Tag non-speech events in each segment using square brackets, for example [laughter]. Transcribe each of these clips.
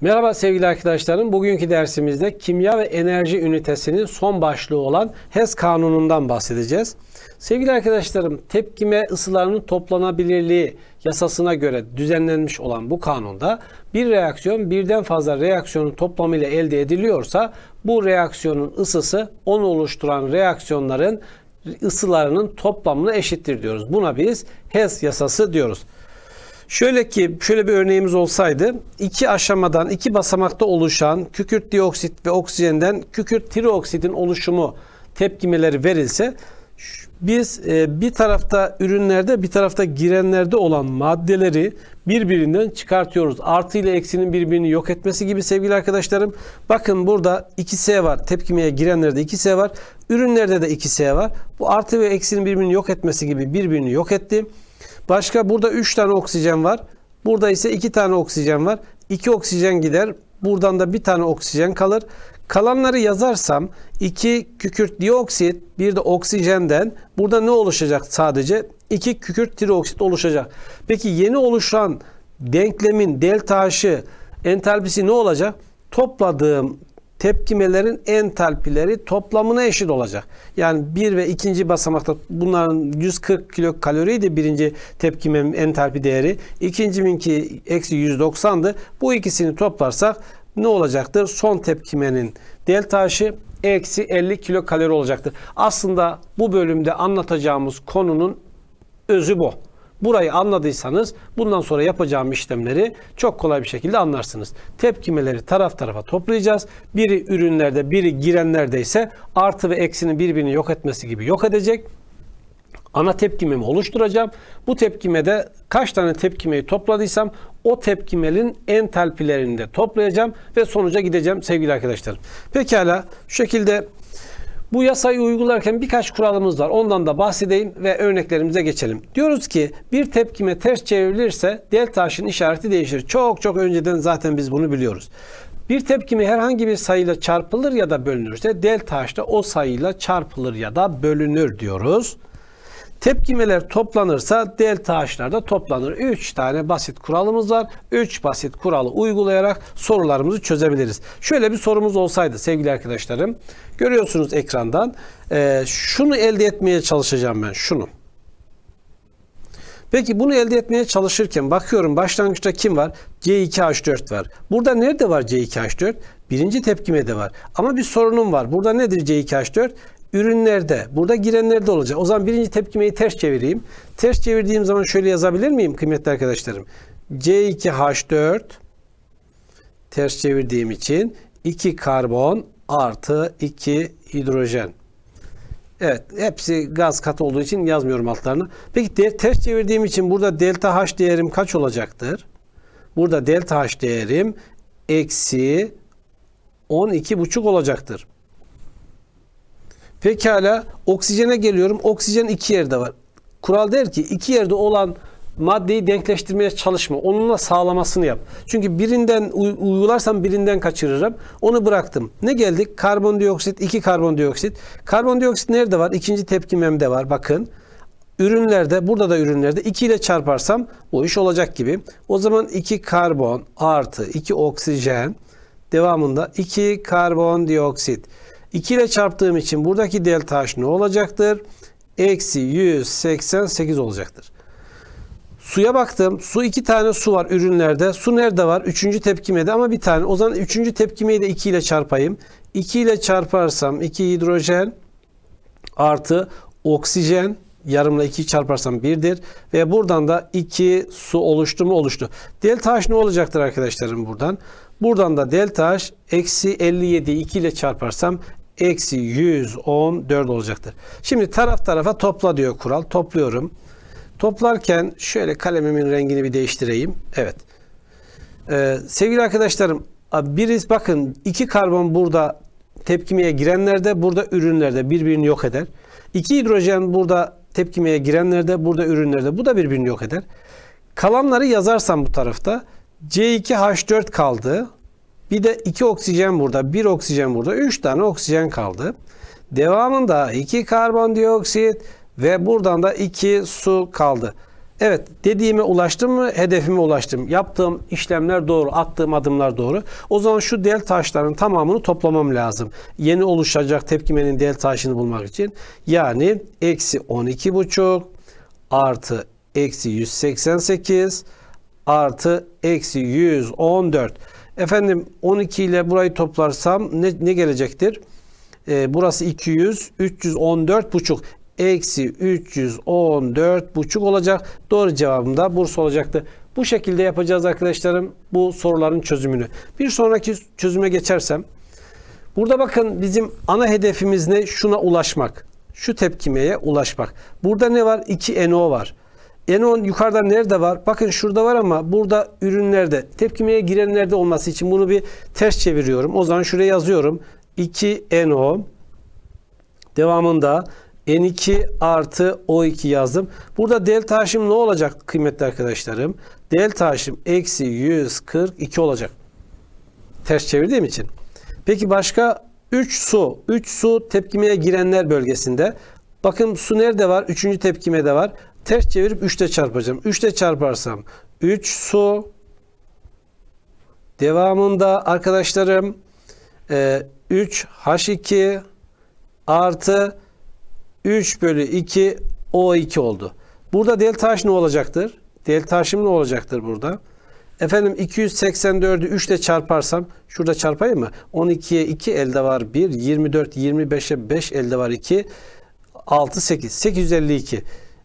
Merhaba sevgili arkadaşlarım. Bugünkü dersimizde kimya ve enerji ünitesinin son başlığı olan HES kanunundan bahsedeceğiz. Sevgili arkadaşlarım, tepkime ısılarının toplanabilirliği yasasına göre düzenlenmiş olan bu kanunda bir reaksiyon birden fazla reaksiyonun toplamıyla elde ediliyorsa bu reaksiyonun ısısı onu oluşturan reaksiyonların ısılarının toplamına eşittir diyoruz. Buna biz HES yasası diyoruz. Şöyle ki şöyle bir örneğimiz olsaydı iki aşamadan iki basamakta oluşan kükürt dioksit ve oksijenden kükürt trioksitin oluşumu tepkimeleri verilse biz e, bir tarafta ürünlerde bir tarafta girenlerde olan maddeleri birbirinden çıkartıyoruz. Artı ile eksinin birbirini yok etmesi gibi sevgili arkadaşlarım. Bakın burada 2S var. Tepkimeye girenlerde 2S var. Ürünlerde de 2S var. Bu artı ve eksinin birbirini yok etmesi gibi birbirini yok etti. Başka burada 3 tane oksijen var. Burada ise 2 tane oksijen var. 2 oksijen gider. Buradan da bir tane oksijen kalır. Kalanları yazarsam 2 kükürt dioksit bir de oksijenden burada ne oluşacak sadece? 2 kükürt trioksit oluşacak. Peki yeni oluşan denklemin delta H'ı entalpisi ne olacak? Topladığım tepkimelerin entalpileri toplamına eşit olacak. Yani bir ve ikinci basamakta bunların 140 kilo kaloriydi birinci tepkimenin entalpi değeri. İkinciminki eksi 190'dı. Bu ikisini toplarsak ne olacaktır? Son tepkimenin delta aşı eksi 50 kilo kalori olacaktır. Aslında bu bölümde anlatacağımız konunun özü bu. Burayı anladıysanız bundan sonra yapacağım işlemleri çok kolay bir şekilde anlarsınız. Tepkimeleri taraf tarafa toplayacağız. Biri ürünlerde, biri girenlerde ise artı ve eksinin birbirini yok etmesi gibi yok edecek ana tepkimemi oluşturacağım. Bu tepkimede kaç tane tepkimeyi topladıysam o tepkimelin entalpilerini de toplayacağım ve sonuca gideceğim sevgili arkadaşlarım. Pekala şu şekilde bu yasayı uygularken birkaç kuralımız var. Ondan da bahsedeyim ve örneklerimize geçelim. Diyoruz ki bir tepkime ters çevrilirse delta aşının işareti değişir. Çok çok önceden zaten biz bunu biliyoruz. Bir tepkime herhangi bir sayıyla çarpılır ya da bölünürse delta h o sayıyla çarpılır ya da bölünür diyoruz. Tepkimeler toplanırsa delta H'lar toplanır. 3 tane basit kuralımız var. 3 basit kuralı uygulayarak sorularımızı çözebiliriz. Şöyle bir sorumuz olsaydı sevgili arkadaşlarım. Görüyorsunuz ekrandan. E, şunu elde etmeye çalışacağım ben. Şunu. Peki bunu elde etmeye çalışırken bakıyorum başlangıçta kim var? C2H4 var. Burada nerede var C2H4? Birinci tepkime de var. Ama bir sorunum var. Burada nedir C2H4? ürünlerde, burada girenlerde olacak. O zaman birinci tepkimeyi ters çevireyim. Ters çevirdiğim zaman şöyle yazabilir miyim kıymetli arkadaşlarım? C2H4 ters çevirdiğim için 2 karbon artı 2 hidrojen. Evet hepsi gaz katı olduğu için yazmıyorum altlarını. Peki ters çevirdiğim için burada delta H değerim kaç olacaktır? Burada delta H değerim eksi 12,5 olacaktır. Pekala oksijene geliyorum. Oksijen iki yerde var. Kural der ki iki yerde olan maddeyi denkleştirmeye çalışma. Onunla sağlamasını yap. Çünkü birinden uygularsam birinden kaçırırım. Onu bıraktım. Ne geldik? Karbondioksit, iki karbondioksit. Karbondioksit nerede var? İkinci tepkimemde var. Bakın. Ürünlerde, burada da ürünlerde 2 ile çarparsam bu iş olacak gibi. O zaman 2 karbon artı 2 oksijen devamında 2 karbondioksit. 2 ile çarptığım için buradaki delta h ne olacaktır? Eksi 188 olacaktır. Suya baktım. Su iki tane su var ürünlerde. Su nerede var? Üçüncü tepkimede ama bir tane. O zaman üçüncü tepkimeyi de 2 ile çarpayım. 2 ile çarparsam 2 hidrojen artı oksijen yarımla 2 çarparsam 1'dir. Ve buradan da 2 su oluştu mu oluştu. Delta H ne olacaktır arkadaşlarım buradan? Buradan da delta H eksi 57 2 ile çarparsam eksi 114 olacaktır. Şimdi taraf tarafa topla diyor kural. Topluyorum. Toplarken şöyle kalemimin rengini bir değiştireyim. Evet. Ee, sevgili arkadaşlarım biriz bakın iki karbon burada tepkimeye girenlerde burada ürünlerde birbirini yok eder. İki hidrojen burada tepkimeye girenlerde burada ürünlerde bu da birbirini yok eder. Kalanları yazarsam bu tarafta C2H4 kaldı. Bir de 2 oksijen burada, 1 oksijen burada. 3 tane oksijen kaldı. Devamında 2 karbondioksit ve buradan da 2 su kaldı. Evet dediğime ulaştım mı? Hedefime ulaştım. Yaptığım işlemler doğru. Attığım adımlar doğru. O zaman şu del taşların tamamını toplamam lazım. Yeni oluşacak tepkimenin del taşını bulmak için. Yani eksi 12,5 artı eksi 188 artı eksi 114. Efendim 12 ile burayı toplarsam ne, ne gelecektir? E, burası 200, 314 buçuk. Eksi 314 buçuk olacak. Doğru cevabım da Bursa olacaktı. Bu şekilde yapacağız arkadaşlarım bu soruların çözümünü. Bir sonraki çözüme geçersem. Burada bakın bizim ana hedefimiz ne? Şuna ulaşmak. Şu tepkimeye ulaşmak. Burada ne var? 2 NO var. Enon yukarıda nerede var? Bakın şurada var ama burada ürünlerde, tepkimeye girenlerde olması için bunu bir ters çeviriyorum. O zaman şuraya yazıyorum. 2 NO devamında N2 artı O2 yazdım. Burada delta H'im ne olacak kıymetli arkadaşlarım? Delta H'im eksi 142 olacak. Ters çevirdiğim için. Peki başka 3 su. 3 su tepkimeye girenler bölgesinde. Bakın su nerede var? 3. tepkimede var. Ters çevirip 3 ile çarpacağım. 3 ile çarparsam 3 su devamında arkadaşlarım 3 e, H2 artı 3 bölü 2 O2 oldu. Burada delta H ne olacaktır? Delta H'im ne olacaktır burada? Efendim 284'ü 3 ile çarparsam şurada çarpayım mı? 12'ye 2 elde var 1. 24, 25'e 5 elde var 2. 6, 8. 852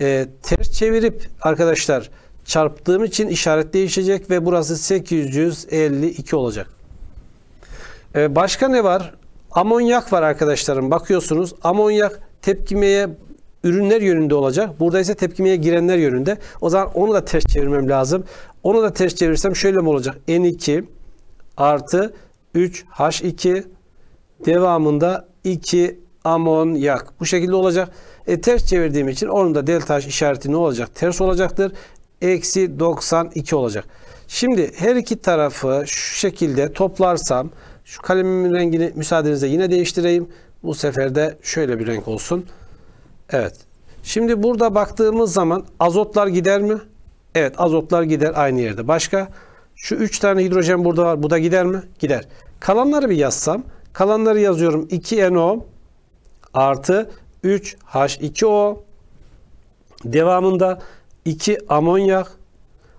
e, ters çevirip arkadaşlar çarptığım için işaret değişecek ve burası 852 olacak. E, başka ne var? Amonyak var arkadaşlarım. Bakıyorsunuz amonyak tepkimeye ürünler yönünde olacak. Burada ise tepkimeye girenler yönünde. O zaman onu da ters çevirmem lazım. Onu da ters çevirsem şöyle mi olacak? N2 artı 3H2 devamında 2 amonyak. Bu şekilde olacak. E, ters çevirdiğim için onun da delta H işareti ne olacak? Ters olacaktır. Eksi 92 olacak. Şimdi her iki tarafı şu şekilde toplarsam şu kalemimin rengini müsaadenizle yine değiştireyim. Bu sefer de şöyle bir renk olsun. Evet. Şimdi burada baktığımız zaman azotlar gider mi? Evet azotlar gider aynı yerde. Başka? Şu 3 tane hidrojen burada var. Bu da gider mi? Gider. Kalanları bir yazsam. Kalanları yazıyorum. 2NO artı 3 H2O devamında 2 amonyak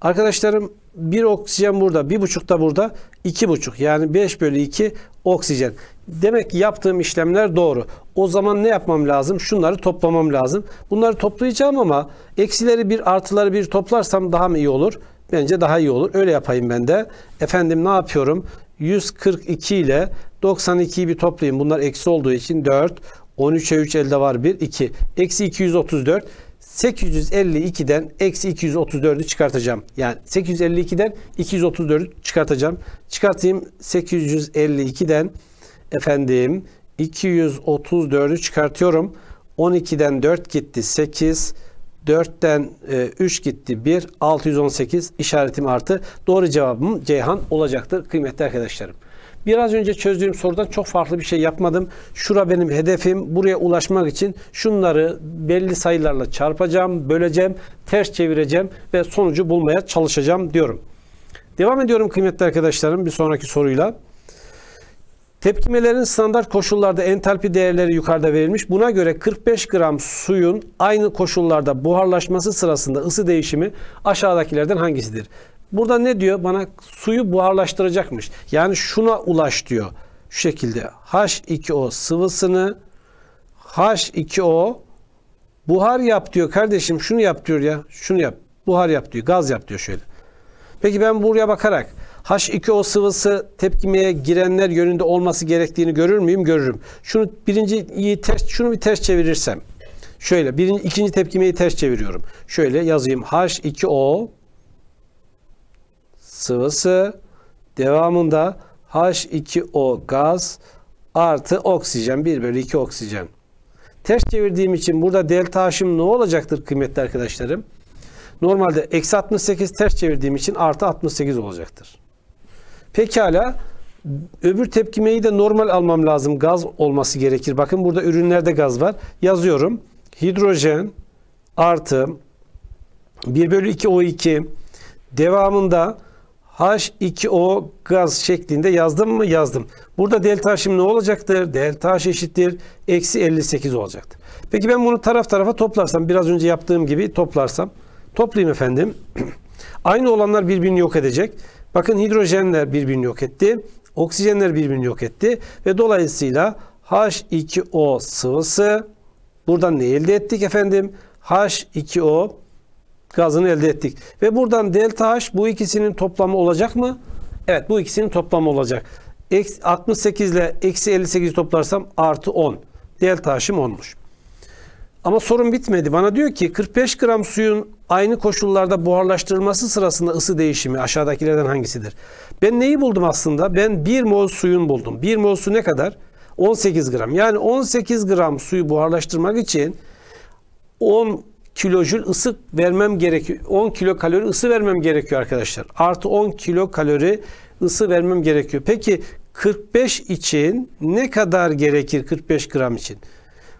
arkadaşlarım 1 oksijen burada 1,5 da burada 2,5 yani 5 bölü 2 oksijen. Demek ki yaptığım işlemler doğru. O zaman ne yapmam lazım? Şunları toplamam lazım. Bunları toplayacağım ama eksileri bir artıları bir toplarsam daha mı iyi olur? Bence daha iyi olur. Öyle yapayım ben de. Efendim ne yapıyorum? 142 ile 92'yi bir toplayayım. Bunlar eksi olduğu için 4. 13'e 3 elde var 1. 2. Eksi 234. 852'den eksi 234'ü çıkartacağım. Yani 852'den 234'ü çıkartacağım. Çıkartayım 852'den efendim 234'ü çıkartıyorum. 12'den 4 gitti 8 4'ten 3 e, gitti 1. 618 işaretim artı. Doğru cevabım Ceyhan olacaktır kıymetli arkadaşlarım. Biraz önce çözdüğüm sorudan çok farklı bir şey yapmadım. Şura benim hedefim. Buraya ulaşmak için şunları belli sayılarla çarpacağım, böleceğim, ters çevireceğim ve sonucu bulmaya çalışacağım diyorum. Devam ediyorum kıymetli arkadaşlarım bir sonraki soruyla. Tepkimelerin standart koşullarda entalpi değerleri yukarıda verilmiş. Buna göre 45 gram suyun aynı koşullarda buharlaşması sırasında ısı değişimi aşağıdakilerden hangisidir? Burada ne diyor? Bana suyu buharlaştıracakmış. Yani şuna ulaş diyor. Şu şekilde H2O sıvısını H2O buhar yap diyor kardeşim şunu yap diyor ya. Şunu yap. Buhar yap diyor. Gaz yap diyor şöyle. Peki ben buraya bakarak H2O sıvısı tepkimeye girenler yönünde olması gerektiğini görür müyüm? Görürüm. Şunu birinci iyi ters, şunu bir ters çevirirsem. Şöyle birinci, ikinci tepkimeyi ters çeviriyorum. Şöyle yazayım. H2O sıvısı devamında H2O gaz artı oksijen 1 bölü 2 oksijen. Ters çevirdiğim için burada delta H'ım ne olacaktır kıymetli arkadaşlarım? Normalde eksi 68 ters çevirdiğim için artı 68 olacaktır. Pekala öbür tepkimeyi de normal almam lazım. Gaz olması gerekir. Bakın burada ürünlerde gaz var. Yazıyorum. Hidrojen artı 1 bölü 2 O2 devamında H2O gaz şeklinde yazdım mı? Yazdım. Burada delta H'im ne olacaktır? Delta H eşittir. Eksi 58 olacaktır. Peki ben bunu taraf tarafa toplarsam, biraz önce yaptığım gibi toplarsam. Toplayayım efendim. [clears throat] Aynı olanlar birbirini yok edecek. Bakın hidrojenler birbirini yok etti. Oksijenler birbirini yok etti. Ve dolayısıyla H2O sıvısı buradan ne elde ettik efendim? H2O gazını elde ettik. Ve buradan delta H bu ikisinin toplamı olacak mı? Evet bu ikisinin toplamı olacak. 68 ile eksi 58'i toplarsam artı 10. Delta H'im olmuş. Ama sorun bitmedi. Bana diyor ki 45 gram suyun aynı koşullarda buharlaştırılması sırasında ısı değişimi aşağıdakilerden hangisidir? Ben neyi buldum aslında? Ben 1 mol suyun buldum. 1 mol su ne kadar? 18 gram. Yani 18 gram suyu buharlaştırmak için 10 kilojül ısı vermem gerekiyor. 10 kilo kalori ısı vermem gerekiyor arkadaşlar. Artı 10 kilo kalori ısı vermem gerekiyor. Peki 45 için ne kadar gerekir 45 gram için?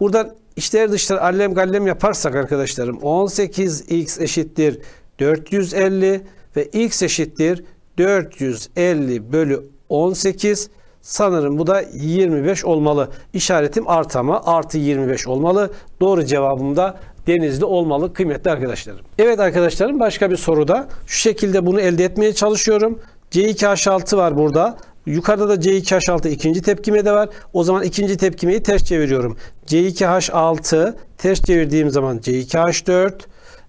Buradan içler dışlar allem gallem yaparsak arkadaşlarım 18x eşittir 450 ve x eşittir 450 bölü 18 sanırım bu da 25 olmalı. İşaretim artı artı 25 olmalı. Doğru cevabım da denizli olmalı kıymetli arkadaşlarım. Evet arkadaşlarım başka bir soruda şu şekilde bunu elde etmeye çalışıyorum. C2H6 var burada. Yukarıda da C2H6 ikinci tepkime de var. O zaman ikinci tepkimeyi ters çeviriyorum. C2H6 ters çevirdiğim zaman C2H4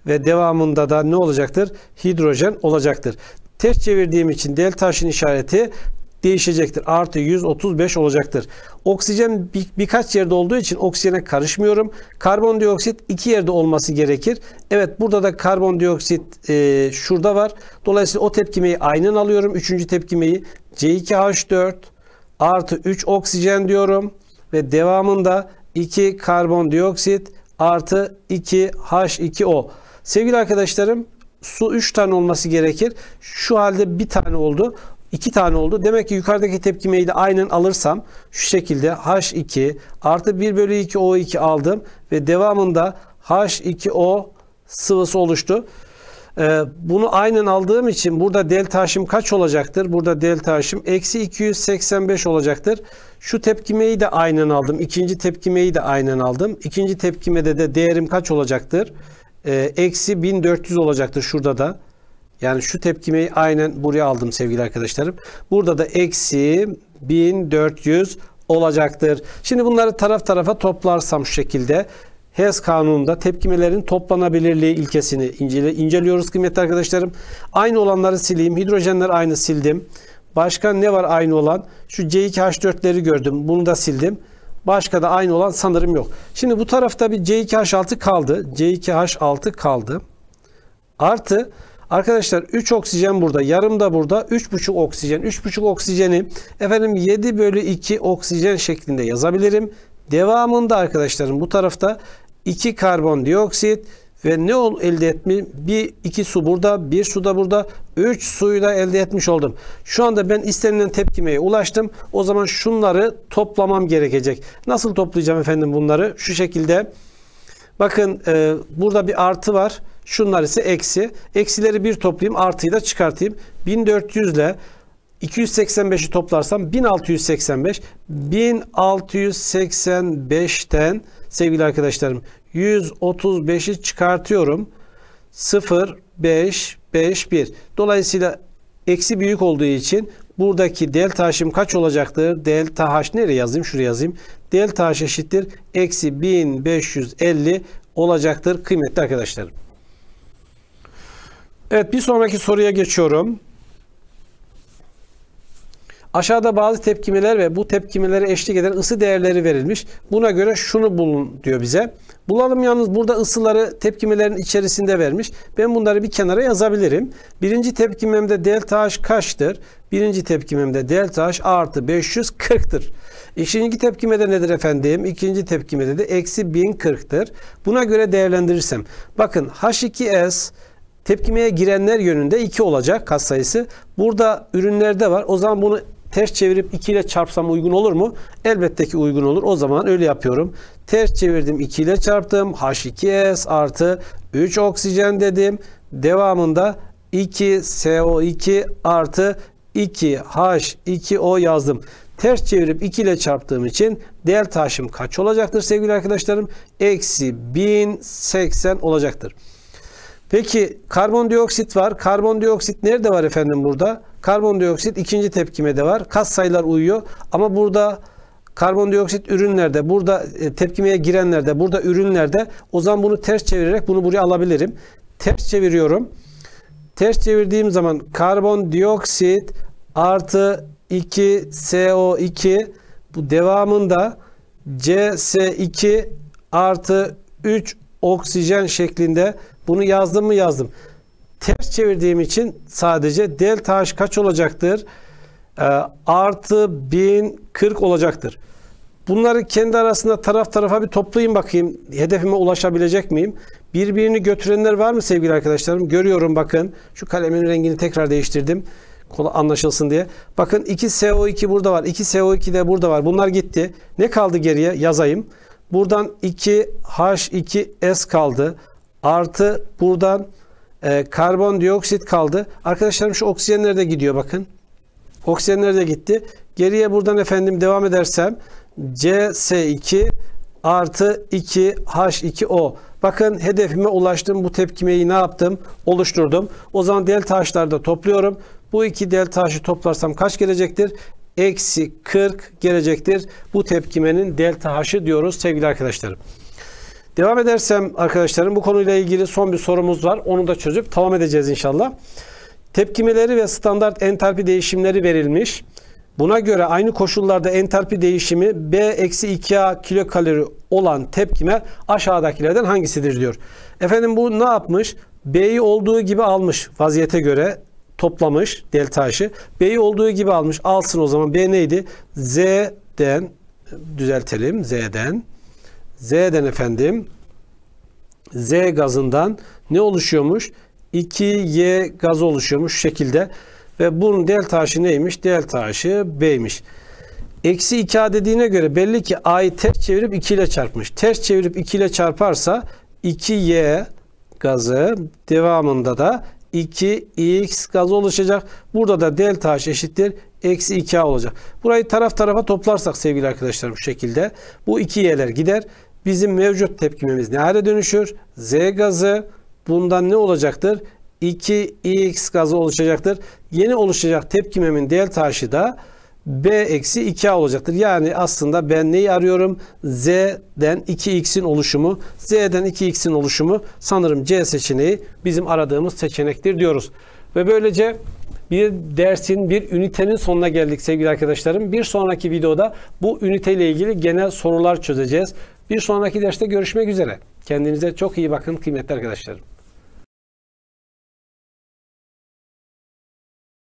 ve devamında da ne olacaktır? Hidrojen olacaktır. Ters çevirdiğim için delta H'in işareti değişecektir. Artı 135 olacaktır. Oksijen bir, birkaç yerde olduğu için oksijene karışmıyorum. Karbondioksit iki yerde olması gerekir. Evet burada da karbondioksit e, şurada var. Dolayısıyla o tepkimeyi aynen alıyorum. Üçüncü tepkimeyi C2H4 artı 3 oksijen diyorum. Ve devamında 2 karbondioksit artı 2 H2O. Sevgili arkadaşlarım su 3 tane olması gerekir. Şu halde bir tane oldu. 2 tane oldu. Demek ki yukarıdaki tepkimeyi de aynen alırsam şu şekilde H2 artı 1 bölü 2 O2 aldım ve devamında H2O sıvısı oluştu. Ee, bunu aynen aldığım için burada delta H'im kaç olacaktır? Burada delta H'im eksi 285 olacaktır. Şu tepkimeyi de aynen aldım. İkinci tepkimeyi de aynen aldım. İkinci tepkimede de değerim kaç olacaktır? Ee, eksi 1400 olacaktır şurada da. Yani şu tepkimi aynen buraya aldım sevgili arkadaşlarım. Burada da eksi 1400 olacaktır. Şimdi bunları taraf tarafa toplarsam şu şekilde HES kanununda tepkimelerin toplanabilirliği ilkesini incele, inceliyoruz kıymetli arkadaşlarım. Aynı olanları sileyim. Hidrojenler aynı sildim. Başka ne var aynı olan? Şu C2H4'leri gördüm. Bunu da sildim. Başka da aynı olan sanırım yok. Şimdi bu tarafta bir C2H6 kaldı. C2H6 kaldı. Artı Arkadaşlar 3 oksijen burada. Yarım da burada. 3,5 oksijen. 3,5 oksijeni efendim 7 bölü 2 oksijen şeklinde yazabilirim. Devamında arkadaşlarım bu tarafta 2 karbondioksit ve ne ol elde etmiş? Bir iki su burada, bir su da burada, üç suyu da elde etmiş oldum. Şu anda ben istenilen tepkimeye ulaştım. O zaman şunları toplamam gerekecek. Nasıl toplayacağım efendim bunları? Şu şekilde. Bakın e, burada bir artı var. Şunlar ise eksi. Eksileri bir toplayayım. Artıyı da çıkartayım. 1400 ile 285'i toplarsam 1685. 1685'ten sevgili arkadaşlarım 135'i çıkartıyorum. 0, 5, 5, 1. Dolayısıyla eksi büyük olduğu için buradaki delta h'im kaç olacaktır? Delta h nereye yazayım? Şuraya yazayım. Delta h eşittir. Eksi 1550 olacaktır kıymetli arkadaşlarım. Evet bir sonraki soruya geçiyorum. Aşağıda bazı tepkimeler ve bu tepkimelere eşlik eden ısı değerleri verilmiş. Buna göre şunu bulun diyor bize. Bulalım yalnız burada ısıları tepkimelerin içerisinde vermiş. Ben bunları bir kenara yazabilirim. Birinci tepkimemde delta H kaçtır? Birinci tepkimemde delta H artı 540'tır. İkinci tepkimede nedir efendim? İkinci tepkimede de eksi 1040'tır. Buna göre değerlendirirsem. Bakın H2S Tepkimeye girenler yönünde 2 olacak kat sayısı. Burada ürünlerde var. O zaman bunu ters çevirip 2 ile çarpsam uygun olur mu? Elbette ki uygun olur. O zaman öyle yapıyorum. Ters çevirdim 2 ile çarptım. H2S artı 3 oksijen dedim. Devamında 2 co 2 artı 2H2O yazdım. Ters çevirip 2 ile çarptığım için delta H'im kaç olacaktır sevgili arkadaşlarım? Eksi 1080 olacaktır. Peki karbondioksit var. Karbondioksit nerede var efendim burada? Karbondioksit ikinci tepkimede var. Kas sayılar uyuyor. Ama burada karbondioksit ürünlerde, burada e, tepkimeye girenlerde, burada ürünlerde o zaman bunu ters çevirerek bunu buraya alabilirim. Ters çeviriyorum. Ters çevirdiğim zaman karbondioksit artı 2 CO2 bu devamında CS2 artı 3 oksijen şeklinde bunu yazdım mı yazdım. Ters çevirdiğim için sadece delta h kaç olacaktır? E, artı 1040 olacaktır. Bunları kendi arasında taraf tarafa bir toplayayım bakayım. Hedefime ulaşabilecek miyim? Birbirini götürenler var mı sevgili arkadaşlarım? Görüyorum bakın. Şu kalemin rengini tekrar değiştirdim. Kola anlaşılsın diye. Bakın 2 co 2 burada var. 2 co 2 de burada var. Bunlar gitti. Ne kaldı geriye? Yazayım. Buradan 2H2S kaldı. Artı buradan e, karbondioksit kaldı. Arkadaşlarım şu oksijenler de gidiyor bakın. Oksijenler de gitti. Geriye buradan efendim devam edersem CS2 artı 2H2O. Bakın hedefime ulaştım. Bu tepkimeyi ne yaptım? Oluşturdum. O zaman delta H'ları da topluyorum. Bu iki delta H'ı toplarsam kaç gelecektir? Eksi 40 gelecektir. Bu tepkimenin delta H'ı diyoruz sevgili arkadaşlarım. Devam edersem arkadaşlarım bu konuyla ilgili son bir sorumuz var. Onu da çözüp tamam edeceğiz inşallah. Tepkimeleri ve standart entalpi değişimleri verilmiş. Buna göre aynı koşullarda entalpi değişimi B-2A kilokalori olan tepkime aşağıdakilerden hangisidir diyor. Efendim bu ne yapmış? B'yi olduğu gibi almış vaziyete göre toplamış delta H'ı. B'yi olduğu gibi almış. Alsın o zaman. B neydi? Z'den düzeltelim. Z'den Z'den efendim Z gazından ne oluşuyormuş? 2Y gazı oluşuyormuş şu şekilde. Ve bunun delta H'ı neymiş? Delta H'ı B'ymiş. Eksi 2A dediğine göre belli ki A'yı ters çevirip 2 ile çarpmış. Ters çevirip 2 ile çarparsa 2Y gazı devamında da 2x gazı oluşacak. Burada da delta h eşittir. Eksi 2a olacak. Burayı taraf tarafa toplarsak sevgili arkadaşlarım şu şekilde. Bu 2y'ler gider bizim mevcut tepkimemiz ne hale dönüşür? Z gazı bundan ne olacaktır? 2X gazı oluşacaktır. Yeni oluşacak tepkimemin delta H'ı da B eksi 2 olacaktır. Yani aslında ben neyi arıyorum? Z'den 2X'in oluşumu. Z'den 2X'in oluşumu sanırım C seçeneği bizim aradığımız seçenektir diyoruz. Ve böylece bir dersin, bir ünitenin sonuna geldik sevgili arkadaşlarım. Bir sonraki videoda bu üniteyle ilgili genel sorular çözeceğiz. Bir sonraki derste görüşmek üzere. Kendinize çok iyi bakın kıymetli arkadaşlarım.